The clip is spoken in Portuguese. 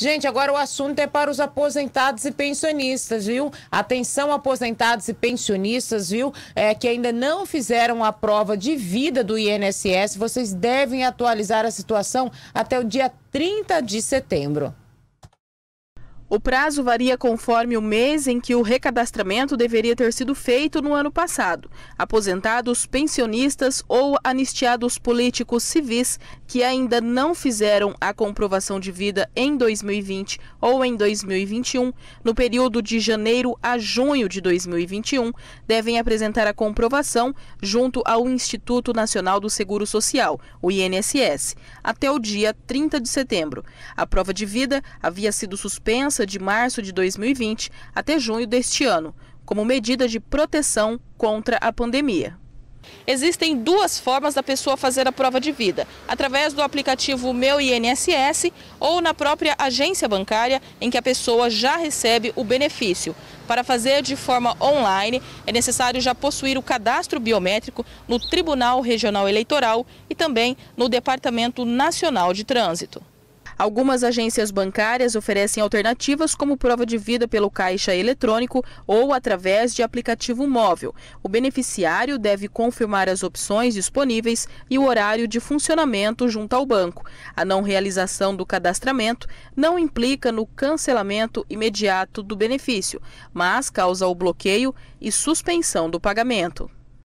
Gente, agora o assunto é para os aposentados e pensionistas, viu? Atenção, aposentados e pensionistas, viu? É, que ainda não fizeram a prova de vida do INSS, vocês devem atualizar a situação até o dia 30 de setembro. O prazo varia conforme o mês em que o recadastramento deveria ter sido feito no ano passado. Aposentados, pensionistas ou anistiados políticos civis que ainda não fizeram a comprovação de vida em 2020 ou em 2021, no período de janeiro a junho de 2021, devem apresentar a comprovação junto ao Instituto Nacional do Seguro Social, o INSS, até o dia 30 de setembro. A prova de vida havia sido suspensa de março de 2020 até junho deste ano, como medida de proteção contra a pandemia. Existem duas formas da pessoa fazer a prova de vida: através do aplicativo Meu INSS ou na própria agência bancária em que a pessoa já recebe o benefício. Para fazer de forma online, é necessário já possuir o cadastro biométrico no Tribunal Regional Eleitoral e também no Departamento Nacional de Trânsito. Algumas agências bancárias oferecem alternativas como prova de vida pelo caixa eletrônico ou através de aplicativo móvel. O beneficiário deve confirmar as opções disponíveis e o horário de funcionamento junto ao banco. A não realização do cadastramento não implica no cancelamento imediato do benefício, mas causa o bloqueio e suspensão do pagamento.